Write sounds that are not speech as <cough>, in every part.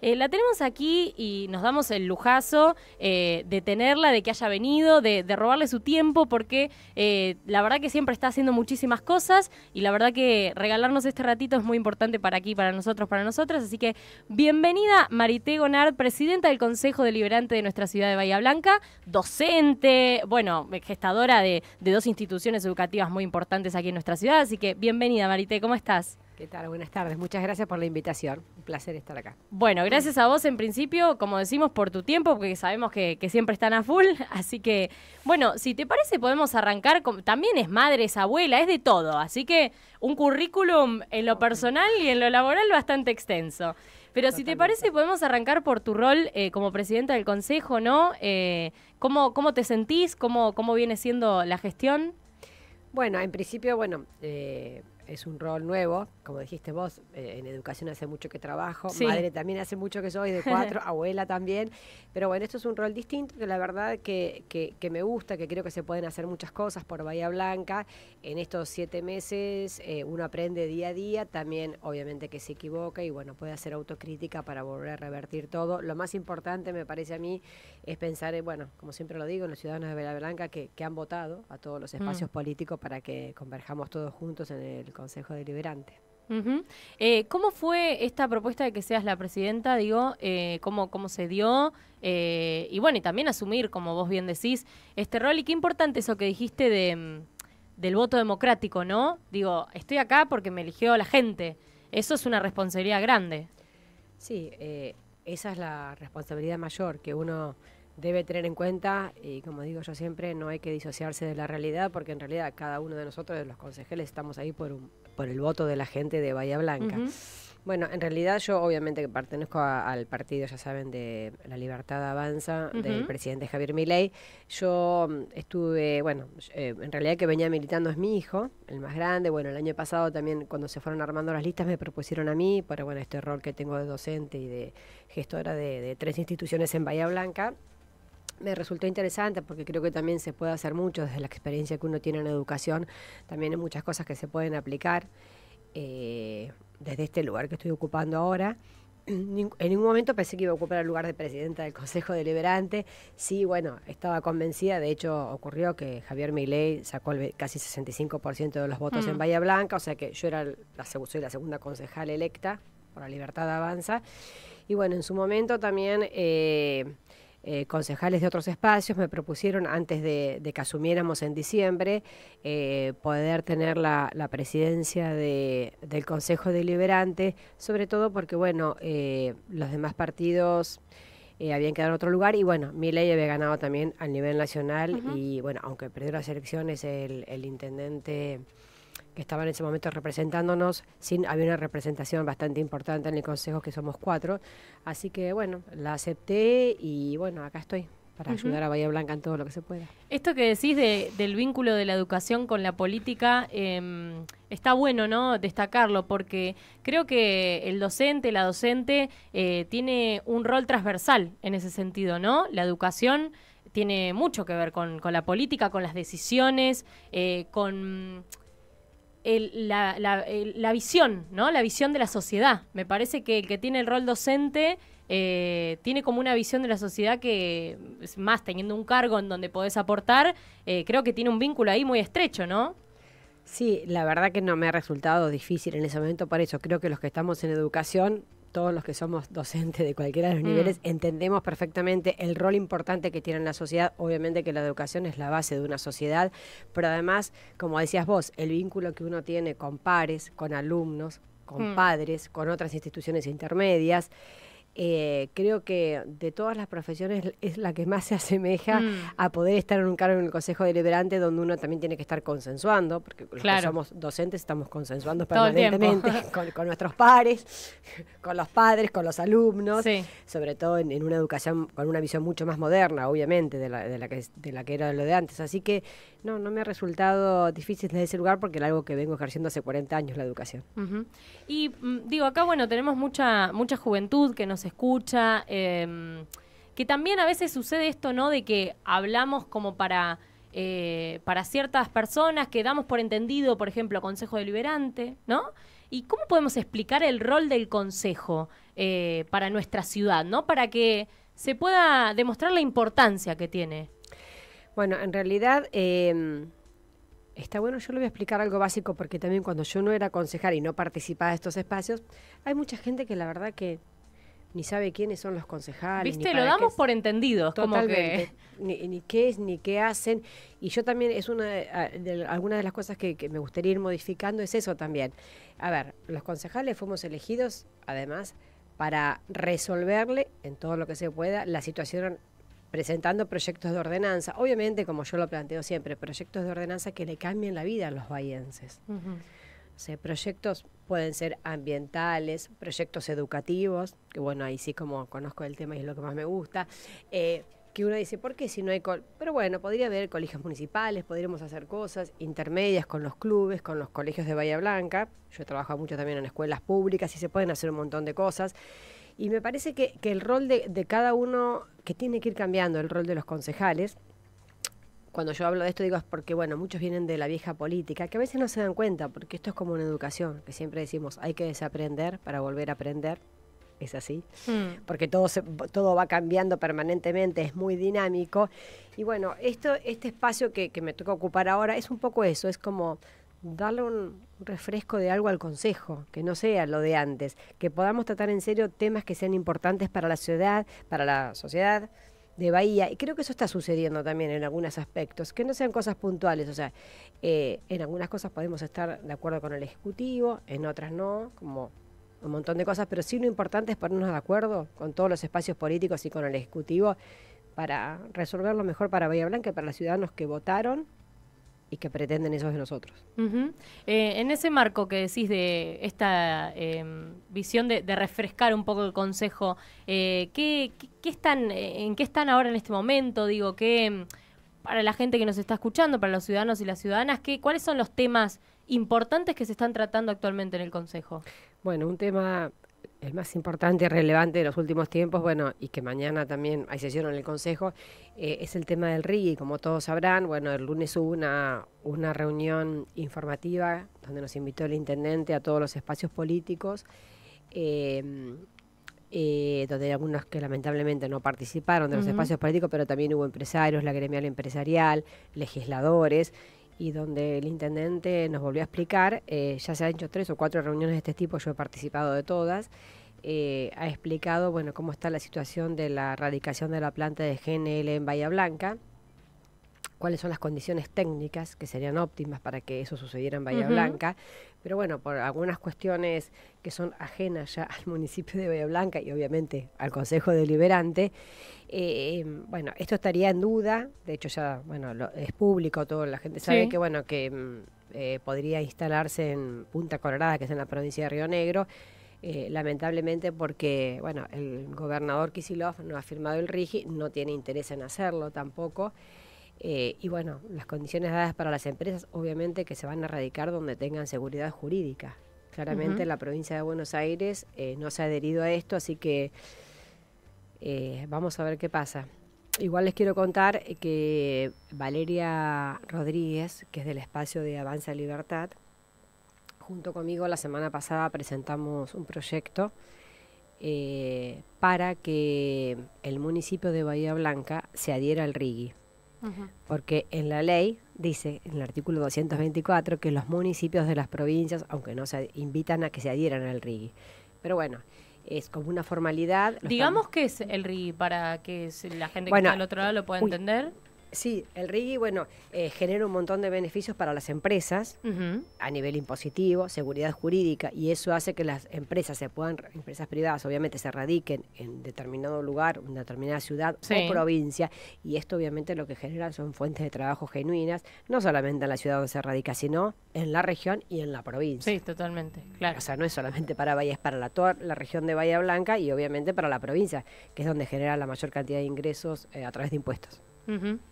Eh, la tenemos aquí y nos damos el lujazo eh, de tenerla, de que haya venido, de, robarle su tiempo, porque eh, la verdad que siempre está haciendo muchísimas cosas y la verdad que regalarnos este ratito es muy importante para aquí, para nosotros, para nosotras. Así que bienvenida Marité Gonard, presidenta del Consejo Deliberante de nuestra ciudad de Bahía Blanca, docente, bueno, gestadora de, de dos instituciones educativas muy importantes aquí en nuestra ciudad. Así que bienvenida Marité, ¿cómo estás? ¿Qué tal? Buenas tardes. Muchas gracias por la invitación. Un placer estar acá. Bueno, gracias a vos en principio, como decimos, por tu tiempo, porque sabemos que, siempre están a full. <laughs> Así que, bueno, si te parece, podemos arrancar. también es madre, es abuela, es de todo. Así que un currículum en lo personal y en lo laboral bastante extenso. Pero si te parece, podemos arrancar por tu rol eh, como presidenta del Consejo, ¿no? Eh, ¿cómo, te sentís? ¿Cómo, ¿Cómo viene siendo la gestión? Bueno, en principio, bueno... Eh, es un rol nuevo, como dijiste vos, eh, en educación hace mucho que trabajo, madre también hace mucho que soy, de cuatro, <laughs> abuela también, pero bueno, esto es un rol distinto que la verdad que, que, me gusta, que creo que se pueden hacer muchas cosas por Bahía Blanca. En estos siete meses eh, uno aprende día a día, también obviamente que se equivoca y bueno, puede hacer autocrítica para volver a revertir todo. Lo más importante me parece a mí es pensar, en, bueno, como siempre lo digo, en los ciudadanos de Vela Blanca que, han votado a todos los espacios mm. políticos para que converjamos todos juntos en el Consejo Deliberante. Eh, ¿Cómo fue esta propuesta de que seas la presidenta? Digo, eh, ¿cómo, ¿cómo se dio? Eh, y bueno, y también asumir, como vos bien decís, este rol. Y qué importante eso que dijiste de, mm, del voto democrático, ¿no? Digo, estoy acá porque me eligió la gente. Eso es una responsabilidad grande. Sí, eh, esa es la responsabilidad mayor que uno debe tener en cuenta y como digo yo siempre, no hay que disociarse de la realidad porque en realidad cada uno de nosotros, de los concejales, estamos ahí por, por el voto de la gente de Bahía Blanca. Bueno, en realidad yo obviamente que pertenezco al partido, ya saben, de La Libertad Avanza, del presidente Javier Milei. Yo mm, estuve, bueno, eh, en realidad que venía militando es mi hijo, el más grande. Bueno, el año pasado también cuando se fueron armando las listas me propusieron a mí, para bueno, este rol que tengo de docente y de gestora de, tres instituciones en Bahía Blanca me resultó interesante porque creo que también se puede hacer mucho desde la experiencia que uno tiene en educación, también hay muchas cosas que se pueden aplicar. Eh, desde este lugar que estoy ocupando ahora, <clears throat> en ningún momento pensé que iba a ocupar el lugar de presidenta del Consejo Deliberante. Sí, bueno, estaba convencida. De hecho, ocurrió que Javier Milei sacó el casi 65% de los votos en mm. Bahía Blanca, o sea que yo era la, soy la segunda concejal electa por la Libertad de Avanza. Y bueno, en su momento también eh, eh, concejales de otros espacios me propusieron antes de, que asumiéramos en diciembre eh, poder tener la, presidencia del Consejo Deliberante, sobre todo porque, bueno, eh, los demás partidos... habían quedado en otro lugar y bueno, mi ley había ganado también a nivel nacional y bueno, aunque perdió las elecciones el intendente que estaba en ese momento representándonos, había una representación bastante importante en el Consejo, que somos cuatro. Así que bueno, la acepté y bueno, acá estoy para ayudar a Bahía Blanca en todo lo que se pueda. Esto que decís del vínculo de la educación con la política, em, está bueno, ¿no? Destacarlo, porque creo que el docente, la docente, eh, tiene un rol transversal en ese sentido, ¿no? La educación tiene mucho que ver con, la política, con las decisiones, eh, con la, visión, ¿no? La visión de la sociedad. Me parece que el que tiene el rol docente eh, tiene como una visión de la sociedad que, más, teniendo un cargo en donde podés aportar, eh, creo que tiene un vínculo ahí muy estrecho, ¿no? Sí, la verdad que no me ha resultado difícil en ese momento para eso. Creo que los que estamos en educación todos los que somos docentes de cualquiera de los mm. niveles entendemos perfectamente el rol importante que tiene la sociedad. Obviamente que la educación es la base de una sociedad, pero además, como decías vos, el vínculo que uno tiene con pares, con alumnos, con mm. padres, con otras instituciones intermedias. Eh, creo que de todas las profesiones es la que más se asemeja mm. a poder estar en un cargo en el Consejo Deliberante donde uno también tiene que estar consensuando, porque los que somos docentes estamos consensuando permanentemente <laughs> con, nuestros pares, con los padres, con los alumnos, sobre todo en, una educación con una visión mucho más moderna, obviamente, de la, de la, que, de era lo de antes. Así que no, no me ha resultado difícil desde ese lugar porque es algo que vengo ejerciendo hace 40 años, la educación. Y mm, digo, acá bueno, tenemos mucha, mucha juventud que nos escucha, em, que también a veces sucede esto, ¿no? De que hablamos como para, eh, para ciertas personas que damos por entendido, por ejemplo, consejo deliberante, ¿no? ¿Y cómo podemos explicar el rol del consejo eh, para nuestra ciudad, ¿no? Para que se pueda demostrar la importancia que tiene. Bueno, en realidad... Em, está bueno, yo le voy a explicar algo básico porque también cuando yo no era concejal y no participaba de estos espacios, hay mucha gente que la verdad que ni sabe quiénes son los concejales. Viste, lo damos por entendido. Como que... ni, qué es, ni qué hacen. Y yo también, es una de, ah, algunas de las cosas que, me gustaría ir modificando, es eso también. A ver, los concejales fuimos elegidos, además, para resolverle en todo lo que se pueda la situación presentando proyectos de ordenanza. Obviamente, como yo lo planteo siempre, proyectos de ordenanza que le cambien la vida a los bahienses. O proyectos pueden ser ambientales, proyectos educativos, que bueno, ahí sí como conozco el tema y es lo que más me gusta. Eh, que uno dice, ¿por qué si no hay... Pero bueno, podría haber colegios municipales, podríamos hacer cosas intermedias con los clubes, con los colegios de Bahía Blanca. Yo he trabajado mucho también en escuelas públicas y se pueden hacer un montón de cosas. Y me parece que, que el rol de, de cada uno, que tiene que ir cambiando el rol de los concejales, cuando yo hablo de esto digo es porque, bueno, muchos vienen de la vieja política, que a veces no se dan cuenta, porque esto es como una educación, que siempre decimos, hay que desaprender para volver a aprender. Es así, hmm. porque todo, todo va cambiando permanentemente, es muy dinámico. Y bueno, esto, este espacio que, que me toca ocupar ahora es un poco eso, es como darle un refresco de algo al Consejo, que no sea lo de antes, que podamos tratar en serio temas que sean importantes para la ciudad, para la sociedad, de Bahía, y creo que eso está sucediendo también en algunos aspectos, que no sean cosas puntuales, o sea, eh, en algunas cosas podemos estar de acuerdo con el Ejecutivo, en otras no, como un montón de cosas, pero sí lo importante es ponernos de acuerdo con todos los espacios políticos y con el Ejecutivo para resolver lo mejor para Bahía Blanca y para los ciudadanos que votaron y que pretenden esos de nosotros. Eh, en ese marco que decís de esta eh, visión de, refrescar un poco el consejo, eh, están, ¿en qué están ahora en este momento? Digo, que para la gente que nos está escuchando, para los ciudadanos y las ciudadanas, ¿cuáles son los temas importantes que se están tratando actualmente en el consejo? Bueno, un tema el más importante y relevante de los últimos tiempos, bueno, y que mañana también hay sesión en el Consejo, eh, es el tema del RIGI. Como todos sabrán, bueno, el lunes hubo una, una reunión informativa donde nos invitó el intendente a todos los espacios políticos, eh, eh, donde hay algunos que lamentablemente no participaron de los espacios políticos, pero también hubo empresarios, la gremial empresarial, legisladores y donde el intendente nos volvió a explicar, eh, ya se han hecho tres o cuatro reuniones de este tipo, yo he participado de todas, eh, ha explicado bueno cómo está la situación de la erradicación de la planta de GNL en Bahía Blanca, cuáles son las condiciones técnicas que serían óptimas para que eso sucediera en Bahía Blanca, pero bueno, por algunas cuestiones que son ajenas ya <laughs> al municipio de Bahía Blanca y obviamente al Consejo Deliberante, eh, bueno, esto estaría en duda, de hecho ya, bueno, es público, toda la gente sabe que, bueno, que mm, eh, podría instalarse en Punta Colorada, que es en la provincia de Río Negro, eh, lamentablemente porque, bueno, el gobernador Kisilov no ha firmado el RIGI, no tiene interés en hacerlo tampoco. Eh, y bueno, las condiciones dadas para las empresas, obviamente que se van a radicar donde tengan seguridad jurídica. Claramente la provincia de Buenos Aires eh, no se ha adherido a esto, así que eh, vamos a ver qué pasa. Igual les quiero contar que Valeria Rodríguez, que es del espacio de Avanza Libertad, junto conmigo la semana pasada presentamos un proyecto para que el municipio de Bahía Blanca se adhiera al RIGI. Porque en la ley dice, en el artículo 224, que los municipios de las provincias, aunque no se invitan a que se adhieran al RIGI. Pero bueno, es como una formalidad. Digamos que es el RIGI para que la gente que está del otro lado lo pueda entender. Sí, el RIGI, bueno, eh, genera un montón de beneficios para las empresas a nivel impositivo, seguridad jurídica, y eso hace que las empresas se puedan, empresas privadas obviamente se radiquen en determinado lugar, en determinada ciudad o provincia, y esto obviamente lo que genera son fuentes de trabajo genuinas, no solamente en la ciudad donde se radica, sino en la región y en la provincia. Sí, totalmente, claro. O sea, no es solamente para Bahía, es para la, toda la región de Bahía Blanca y obviamente para la provincia, que es donde genera la mayor cantidad de ingresos eh, a través de impuestos.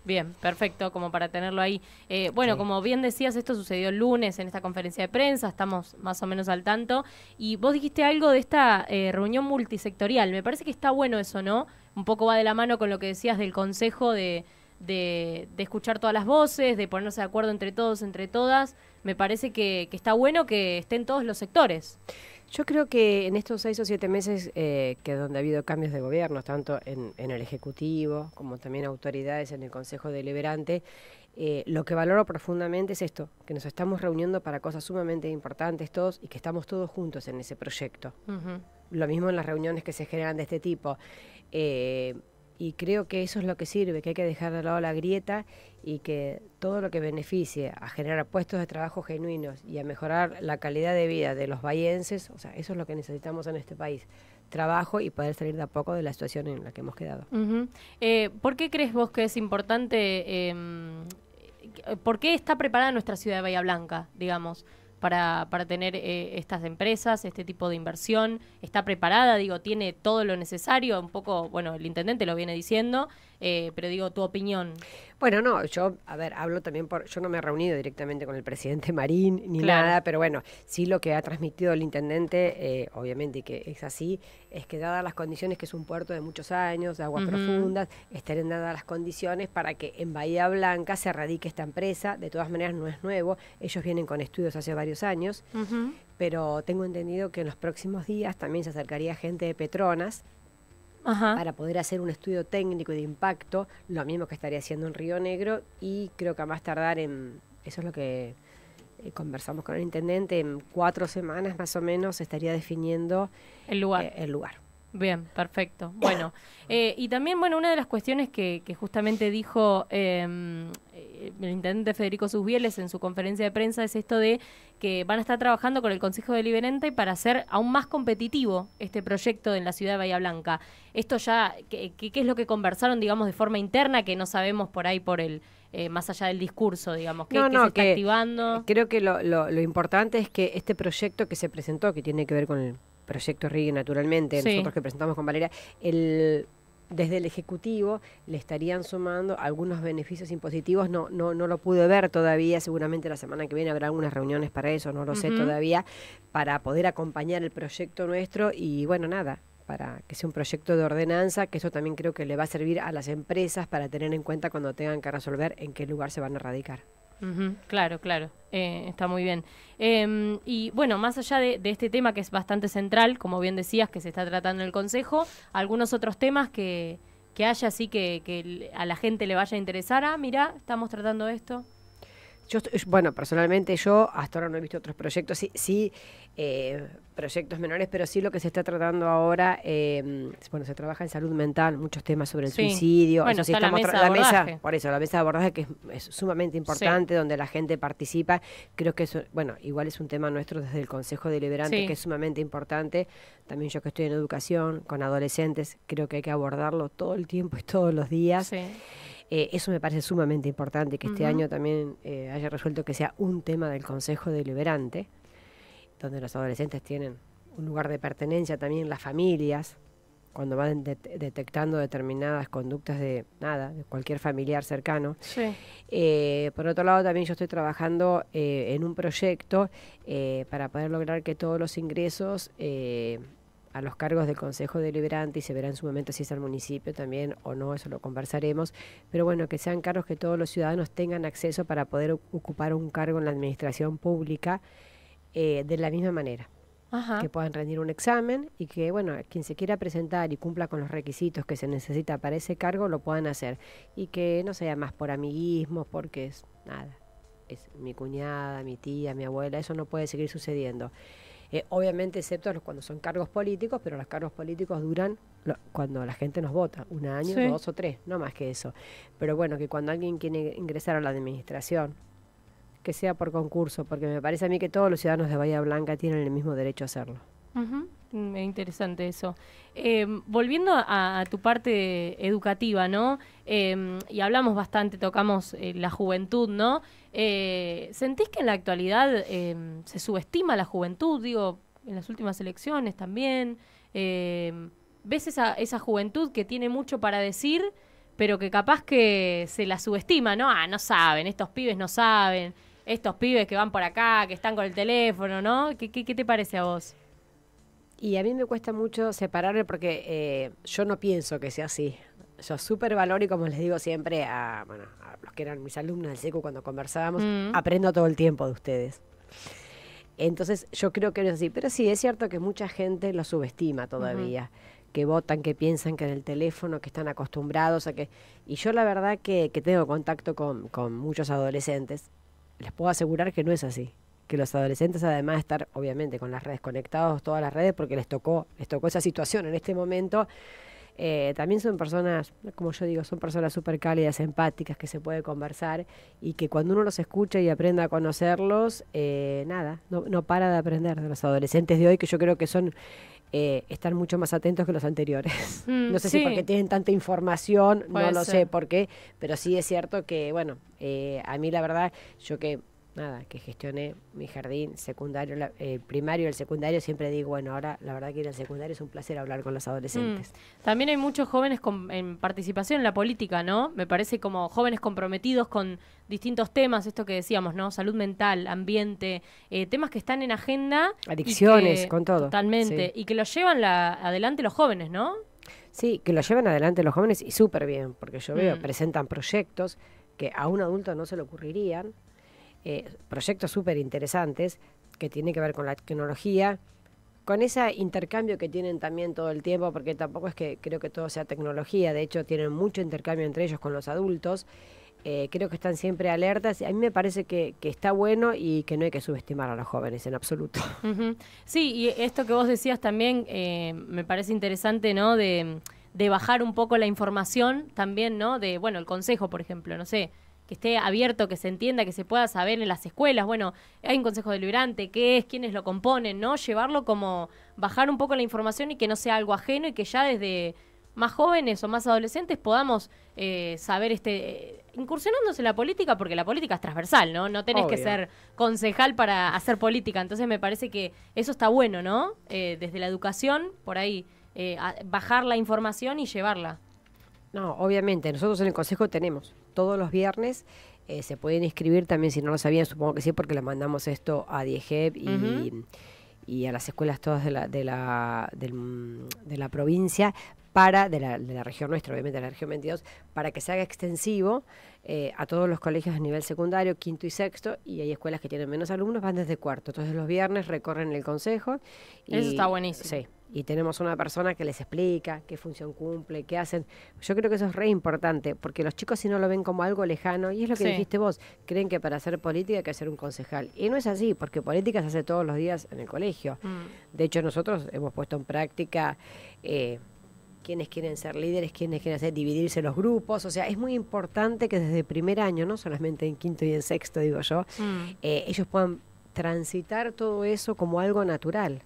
Bien, perfecto, como para tenerlo ahí. Eh, bueno, como bien decías, esto sucedió el lunes en esta conferencia de prensa, estamos más o menos al tanto, y vos dijiste algo de esta eh, reunión multisectorial, me parece que está bueno eso, ¿no? Un poco va de la mano con lo que decías del Consejo de, de, de escuchar todas las voces, de ponerse de acuerdo entre todos, entre todas, me parece que, está bueno que estén todos los sectores. Yo creo que en estos seis o siete meses eh, que donde ha habido cambios de gobierno, tanto en, el Ejecutivo como también autoridades en el Consejo Deliberante, eh, lo que valoro profundamente es esto, que nos estamos reuniendo para cosas sumamente importantes todos y que estamos todos juntos en ese proyecto. Lo mismo en las reuniones que se generan de este tipo. Eh, y creo que eso es lo que sirve, que hay que dejar de lado la grieta y que todo lo que beneficie a generar puestos de trabajo genuinos y a mejorar la calidad de vida de los bahienses, o sea, eso es lo que necesitamos en este país, trabajo y poder salir de a poco de la situación en la que hemos quedado. Eh, ¿Por qué crees vos que es importante, eh, por qué está preparada nuestra ciudad de Bahía Blanca, digamos? Para, para, tener eh, estas empresas, este tipo de inversión. Está preparada, digo, tiene todo lo necesario, un poco, bueno, el intendente lo viene diciendo, eh, pero digo, tu opinión. Bueno, no, yo, a ver, hablo también por, yo no me he reunido directamente con el presidente Marín <laughs> ni nada, pero bueno, sí lo que ha transmitido el intendente, eh, obviamente que es así, es que dadas las condiciones, que es un puerto de muchos años, de aguas profundas, estén dadas las condiciones para que en Bahía Blanca se radique esta empresa, de todas maneras no es nuevo, ellos vienen con estudios hace varios años, pero tengo entendido que en los próximos días también se acercaría gente de Petronas, para poder hacer un estudio técnico y de impacto, lo mismo que estaría haciendo en Río Negro y creo que a más tardar en, eso es lo que eh, conversamos con el intendente, en cuatro semanas más o menos estaría definiendo el lugar. Eh, Bien, perfecto. Bueno, eh, y también, bueno, una de las cuestiones que, justamente dijo em, eh, el intendente Federico Susbieles en su conferencia de prensa es esto de que van a estar trabajando con el Consejo Deliberante para hacer aún más competitivo este proyecto en la ciudad de Bahía Blanca. Esto ya, ¿qué, es lo que conversaron, digamos, de forma interna que no sabemos por ahí por el, eh, más allá del discurso, digamos, que, se está activando? Creo que lo, lo importante es que este proyecto que se presentó, que tiene que ver con el Proyecto RIG, naturalmente, nosotros que presentamos con Valeria, el desde el Ejecutivo le estarían sumando algunos beneficios impositivos. No, no, no lo pude ver todavía. Seguramente la semana que viene habrá algunas reuniones para eso, no lo sé todavía, para poder acompañar el proyecto nuestro. Y bueno, nada, para que sea un proyecto de ordenanza, que eso también creo que le va a servir a las empresas para tener en cuenta cuando tengan que resolver en qué lugar se van a radicar claro, claro. Eh, está muy bien. Em, y bueno, más allá de, este tema que es bastante central, como bien decías, que se está tratando en el Consejo, algunos otros temas que, haya así que, que a la gente le vaya a interesar. Ah, mira, estamos tratando esto. Yo, bueno, personalmente yo hasta ahora no he visto otros proyectos, sí, eh, proyectos menores, pero sí lo que se está tratando ahora, em, bueno, se trabaja en salud mental, muchos temas sobre el suicidio, bueno, está la, mesa, por eso, la mesa de abordaje que es, sumamente importante, donde la gente participa, creo que eso, bueno, igual es un tema nuestro desde el Consejo Deliberante que es sumamente importante, también yo que estoy en educación, con adolescentes, creo que hay que abordarlo todo el tiempo y todos los días. Eh, eso me parece sumamente importante, que este año también eh, haya resuelto que sea un tema del Consejo Deliberante, donde los adolescentes tienen un lugar de pertenencia también las familias, cuando van detectando determinadas conductas de nada, de cualquier familiar cercano. Eh, por otro lado, también yo estoy trabajando en un proyecto para poder lograr que todos los ingresos a los cargos del Consejo Deliberante y se verá en su momento si es al municipio también o no, eso lo conversaremos, pero bueno, que sean cargos que todos los ciudadanos tengan acceso para poder ocupar un cargo en la administración pública eh, de la misma manera. que puedan rendir un examen y que, bueno, quien se quiera presentar y cumpla con los requisitos que se necesita para ese cargo, lo puedan hacer. Y que no sea más por amiguismo porque es nada, es mi cuñada, mi tía, mi abuela, eso no puede seguir sucediendo. Eh, obviamente, excepto cuando son cargos políticos, pero los cargos políticos duran cuando la gente nos vota, un año, dos o tres, no más que eso. Pero bueno, que cuando alguien quiere ingresar a la administración, que sea por concurso, porque me parece a mí que todos los ciudadanos de Bahía Blanca tienen el mismo derecho a hacerlo. Mm, interesante eso. Em, volviendo a, tu parte educativa, ¿no? Em, y hablamos bastante, tocamos eh, la juventud, ¿no? Eh, ¿Sentís que en la actualidad em, se subestima la juventud? Digo, en las últimas elecciones también. ¿Ves esa, esa juventud que tiene mucho para decir, pero que capaz que se la subestima, ¿no? Ah, no saben, estos pibes no saben, estos pibes que van por acá, que están con el teléfono, ¿no? qué, qué te parece a vos? Y a mí me cuesta mucho separarme porque eh, yo no pienso que sea así. Yo súper valoro y como les digo siempre a, los que eran mis alumnos del seco cuando conversábamos, mm. aprendo todo el tiempo de ustedes. Entonces yo creo que no es así. Pero sí, es cierto que mucha gente lo subestima todavía. Que votan, que piensan que en el teléfono, que están acostumbrados a que... Y yo la verdad que, tengo contacto con muchos adolescentes, les puedo asegurar que no es así que los adolescentes además de estar obviamente con las redes conectados, todas las redes, porque les tocó, les tocó esa situación en este momento, eh, también son personas, como yo digo, son personas súper cálidas, empáticas, que se puede conversar y que cuando uno los escucha y aprende a conocerlos, eh, nada, no, para de aprender de los adolescentes de hoy, que yo creo que son... Eh, están mucho más atentos que los anteriores. <laughs> Mm, no sé si porque tienen tanta información, no lo sé por qué, pero sí es cierto que, bueno, eh, a mí la verdad, yo que nada, que gestioné mi jardín secundario, la, eh, primario, el secundario, siempre digo, bueno, ahora la verdad que ir al secundario es un placer hablar con los adolescentes. Mm. También hay muchos jóvenes en participación en la política, ¿no? Me parece como jóvenes comprometidos con distintos temas, esto que decíamos, ¿no? Salud mental, ambiente, eh, temas que están en agenda. Adicciones, con todo. Totalmente, y que lo llevan la, adelante los jóvenes, ¿no? Sí, que lo llevan adelante los jóvenes y súper bien, porque yo veo, mm. presentan proyectos que a un adulto no se le ocurrirían, eh, proyectos súper interesantes que tienen que ver con la tecnología, con ese intercambio que tienen también todo el tiempo, porque tampoco es que creo que todo sea tecnología, de hecho tienen mucho intercambio entre ellos con los adultos. Eh, creo que están siempre alertas. y A mí me parece que, está bueno y que no hay que subestimar a los jóvenes en absoluto. Sí, y esto que vos decías también eh, me parece interesante, ¿no? De, de, bajar un poco la información también, ¿no? De, bueno, el consejo, por ejemplo, no sé, que esté abierto, que se entienda, que se pueda saber en las escuelas, bueno, hay un consejo deliberante, qué es, quiénes lo componen, ¿no? Llevarlo como bajar un poco la información y que no sea algo ajeno y que ya desde más jóvenes o más adolescentes podamos eh, saber este incursionándose en la política porque la política es transversal no no tenés que ser concejal para hacer política entonces me parece que eso está bueno no eh, desde la educación por ahí eh, bajar la información y llevarla no obviamente nosotros en el consejo tenemos todos los viernes. Eh, se pueden inscribir también, si no lo sabían, supongo que sí, porque le mandamos esto a Diegep y, y, a las escuelas todas de la, de la, de la provincia, para de la, de la, región nuestra, obviamente de la región 22, para que se haga extensivo eh, a todos los colegios a nivel secundario, quinto y sexto, y hay escuelas que tienen menos alumnos, van desde cuarto. Entonces los viernes recorren el consejo. Y, Eso está buenísimo. Sí y tenemos una persona que les explica qué función cumple, qué hacen. Yo creo que eso es re importante, porque los chicos si no lo ven como algo lejano, y es lo que dijiste vos, creen que para hacer política hay que ser un concejal. Y no es así, porque política se hace todos los días en el colegio. Mm. De hecho, nosotros hemos puesto en práctica... Eh, quienes quieren ser líderes, quienes quieren hacer dividirse los grupos. O sea, es muy importante que desde el primer año, no solamente en quinto y en sexto, digo yo, mm. eh, ellos puedan transitar todo eso como algo natural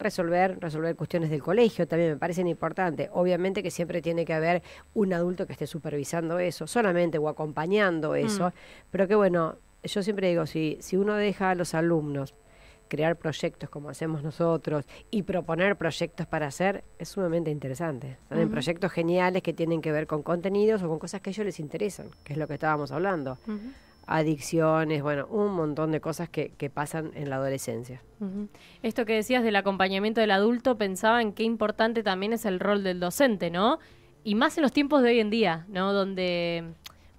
resolver, resolver cuestiones del colegio también me parecen importantes. Obviamente que siempre tiene que haber un adulto que esté supervisando eso, solamente o acompañando mm. eso, pero que bueno, yo siempre digo, si, si uno deja a los alumnos crear proyectos como hacemos nosotros y proponer proyectos para hacer es sumamente interesante. Son proyectos geniales que tienen que ver con contenidos o con cosas que a ellos les interesan, que es lo que estábamos hablando adicciones, bueno, un montón de cosas que, que pasan en la adolescencia. Esto que decías del acompañamiento del adulto, pensaba en qué importante también es el rol del docente, ¿no? Y más en los tiempos de hoy en día, ¿no? Donde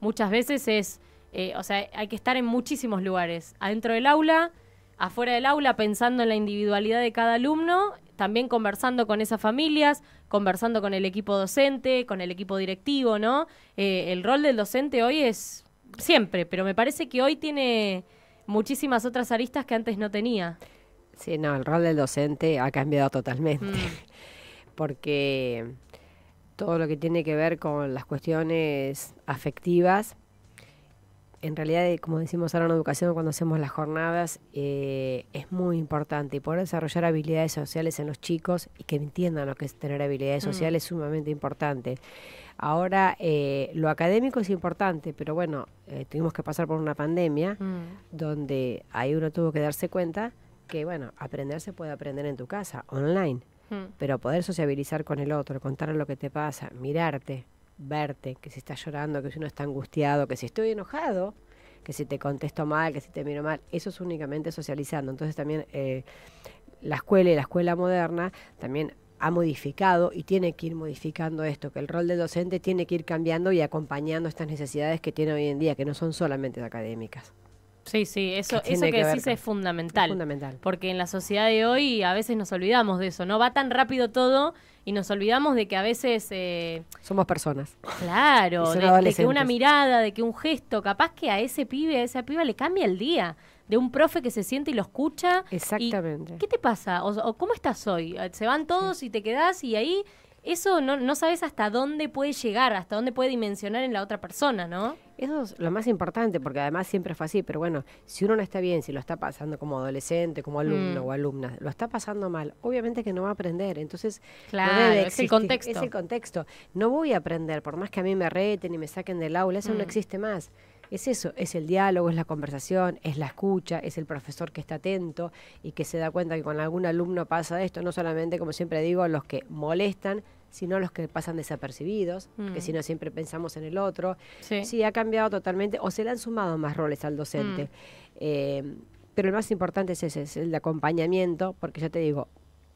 muchas veces es, eh, o sea, hay que estar en muchísimos lugares, adentro del aula, afuera del aula, pensando en la individualidad de cada alumno, también conversando con esas familias, conversando con el equipo docente, con el equipo directivo, ¿no? Eh, el rol del docente hoy es siempre, pero me parece que hoy tiene muchísimas otras aristas que antes no tenía. Sí, no, el rol del docente ha cambiado totalmente, mm. <laughs> porque todo lo que tiene que ver con las cuestiones afectivas, en realidad, como decimos ahora en educación, cuando hacemos las jornadas, eh, es muy importante y poder desarrollar habilidades sociales en los chicos y que entiendan lo que es tener habilidades mm. sociales es sumamente importante. Ahora, eh, lo académico es importante, pero bueno, eh, tuvimos que pasar por una pandemia mm. donde ahí uno tuvo que darse cuenta que, bueno, aprenderse puede aprender en tu casa, online, mm. pero poder sociabilizar con el otro, contarle lo que te pasa, mirarte, verte, que si estás llorando, que si uno está angustiado, que si estoy enojado, que si te contesto mal, que si te miro mal, eso es únicamente socializando. Entonces también eh, la escuela y la escuela moderna también ha modificado y tiene que ir modificando esto, que el rol del docente tiene que ir cambiando y acompañando estas necesidades que tiene hoy en día, que no son solamente académicas. Sí, sí, eso que, eso que, decís es fundamental. fundamental. Porque en la sociedad de hoy a veces nos olvidamos de eso, ¿no? Va tan rápido todo y nos olvidamos de que a veces... Eh, Somos personas. Claro, de, que una mirada, de que un gesto, capaz que a ese pibe, a esa piba le cambia el día de un profe que se siente y lo escucha. Exactamente. ¿Qué te pasa? O, ¿Cómo estás hoy? Eh, se van todos y te quedás y ahí eso no, sabes hasta dónde puede llegar, hasta dónde puede dimensionar en la otra persona, ¿no? Eso es lo más importante, porque además siempre fue así, pero bueno, si uno no está bien, si lo está pasando como adolescente, como alumno mm. o alumna, lo está pasando mal, obviamente que no va a aprender, entonces claro, es el contexto. Es el contexto. No voy a aprender, por más que a mí me reten y me saquen del aula, eso no mm. existe más es eso, es el diálogo, es la conversación, es la escucha, es el profesor que está atento y que se da cuenta que con algún alumno pasa esto, no solamente, como siempre digo, los que molestan, sino los que pasan desapercibidos, que mm. si no siempre pensamos en el otro. Sí. ha cambiado totalmente o se le han sumado más roles al docente. Mm. Eh, pero el más importante es ese, el acompañamiento, porque ya te digo,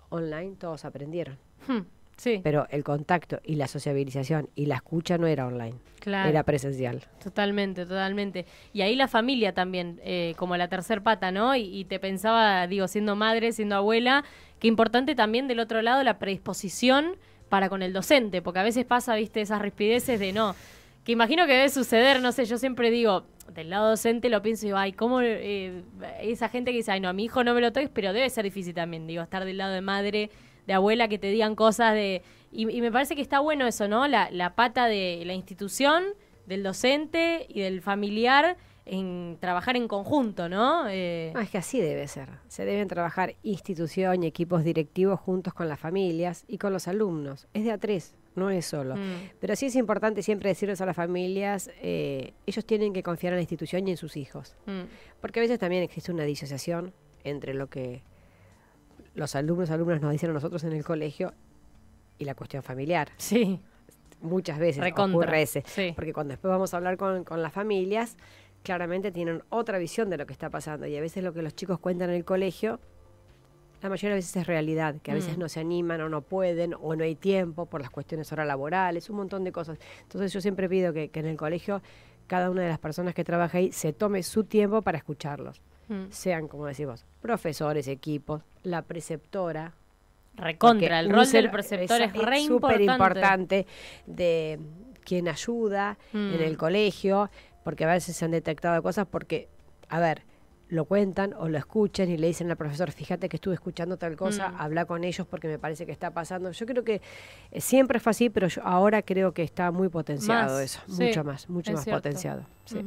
online todos aprendieron. Hmm. Sí. Pero el contacto y la sociabilización y la escucha no era online, claro. era presencial. Totalmente, totalmente. Y ahí la familia también, eh, como la tercer pata, ¿no? Y, te pensaba, digo, siendo madre, siendo abuela, que importante también del otro lado la predisposición para con el docente, porque a veces pasa, viste, esas rispideces de no, que imagino que debe suceder, no sé, yo siempre digo, del lado docente lo pienso y digo, ay, ¿cómo eh, esa gente que dice, ay, no, a mi hijo no me lo toques, pero debe ser difícil también, digo, estar del lado de madre de abuela que te digan cosas de... Y, me parece que está bueno eso, ¿no? La, la, pata de la institución, del docente y del familiar en trabajar en conjunto, ¿no? Eh, ah, es que así debe ser. Se deben trabajar institución y equipos directivos juntos con las familias y con los alumnos. Es de a tres, no es solo. Mm. Pero sí es importante siempre decirles a las familias, eh, ellos tienen que confiar en la institución y en sus hijos. Mm. Porque a veces también existe una disociación entre lo que los alumnos, y alumnas nos dicen a nosotros en el colegio y la cuestión familiar. Sí. Muchas veces ocurre ese. Porque cuando después vamos a hablar con, las familias, claramente tienen otra visión de lo que está pasando. Y a veces lo que los chicos cuentan en el colegio, la mayoría de veces es realidad, que a mm. veces no se animan o no pueden o no hay tiempo por las cuestiones ahora laborales, un montón de cosas. Entonces yo siempre pido que en el colegio cada una de las personas que trabaja ahí se tome su tiempo para escucharlos. Mm. sean, como decimos profesores, equipos, la preceptora. Recontra, el rol del preceptor es, súper importante de quien ayuda en el mm. colegio, porque a veces se han detectado cosas porque, a ver, lo cuentan o lo escuchan y le dicen al profesor, fíjate que estuve escuchando tal cosa, mm. habla con ellos porque me parece que está pasando. Yo creo que eh, siempre fue así, pero ahora creo que está muy potenciado eso, mucho más, mucho más potenciado. Sí.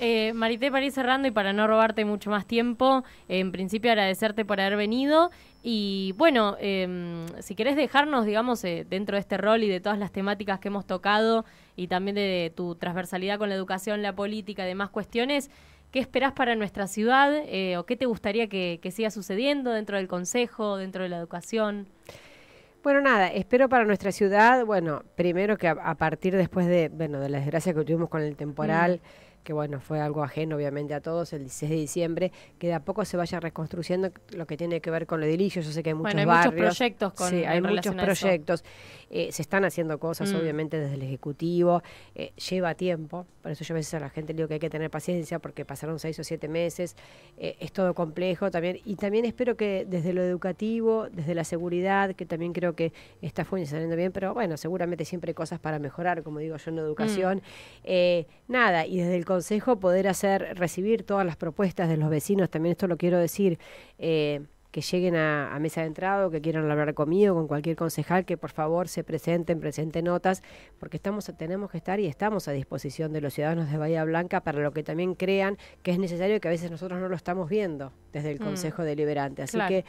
Eh, Marité, para ir cerrando y para no robarte mucho más tiempo, en principio agradecerte por haber venido y bueno, em, si querés dejarnos, digamos, eh, dentro de este rol y de todas las temáticas que hemos tocado y también de, tu transversalidad con la educación, la política y demás cuestiones, ¿qué esperás para nuestra ciudad eh, o qué te gustaría que, siga sucediendo dentro del Consejo, dentro de la educación? Bueno, nada, espero para nuestra ciudad, bueno, primero que a, partir después de, bueno, de la desgracia que tuvimos con el temporal. Mm que bueno, fue algo ajeno obviamente a todos, el 16 de diciembre, que de a poco se vaya reconstruyendo lo que tiene que ver con lo edilio, yo sé que hay muchos bueno, barrios, proyectos con Sí, hay muchos proyectos. Eh, se están haciendo cosas mm. obviamente desde el Ejecutivo, eh, lleva tiempo, por eso yo a veces a la gente le digo que hay que tener paciencia porque pasaron seis o siete meses, eh, es todo complejo también, y también espero que desde lo educativo, desde la seguridad, que también creo que está funcionando bien, pero bueno, seguramente siempre hay cosas para mejorar, como digo yo en mm. educación, nada, y desde el Consejo poder hacer, recibir todas las propuestas de los vecinos, también esto lo quiero decir, eh, que lleguen a, mesa de o que quieran hablar conmigo, con cualquier concejal, que por favor se presenten, presenten notas, porque estamos, tenemos que estar y estamos a disposición de los ciudadanos de Bahía Blanca para lo que también crean que es necesario que a veces nosotros no lo estamos viendo desde el mm. Consejo Deliberante. Así que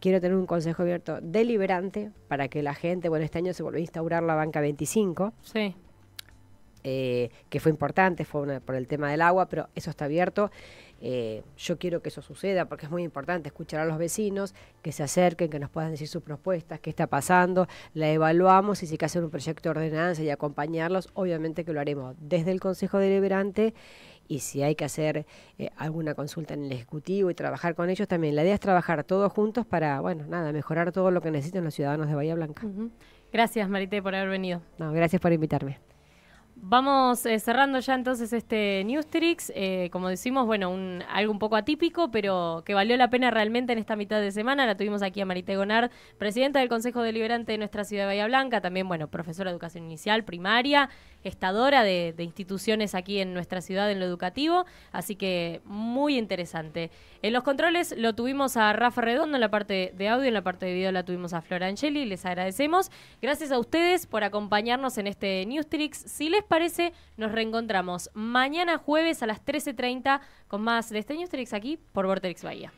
quiero tener un consejo abierto deliberante para que la gente, bueno, este año se volvió a instaurar la banca 25. Sí. Eh, que fue importante, fue por el tema del agua, pero eso está abierto. Eh, yo quiero que eso suceda porque es muy importante escuchar a los vecinos, que se acerquen, que nos puedan decir sus propuestas, qué está pasando, la evaluamos y si hay que hacer un proyecto de ordenanza y acompañarlos, obviamente que lo haremos desde el Consejo Deliberante y si hay que hacer eh, alguna consulta en el Ejecutivo y trabajar con ellos también. La idea es trabajar todos juntos para, bueno, nada, mejorar todo lo que necesitan los ciudadanos de Bahía Blanca. Gracias, Marité, por haber venido. No, gracias por invitarme. Vamos eh, cerrando ya entonces este Newstrix. Eh, como decimos, bueno, un, algo un poco atípico, pero que valió la pena realmente en esta mitad de semana. La tuvimos aquí a Marité Gonard, presidenta del Consejo Deliberante de nuestra ciudad de Bahía Blanca, también, bueno, profesora de educación inicial, primaria, gestadora de, instituciones aquí en nuestra ciudad en lo educativo. Así que muy interesante. En los controles lo tuvimos a Rafa Redondo en la parte de audio, en la parte de video la tuvimos a Flora Angeli. Les agradecemos. Gracias a ustedes por acompañarnos en este Newstrix. Si les parece, nos reencontramos mañana jueves a las 13.30 con más de Steniusterix aquí por Vortex Bahía.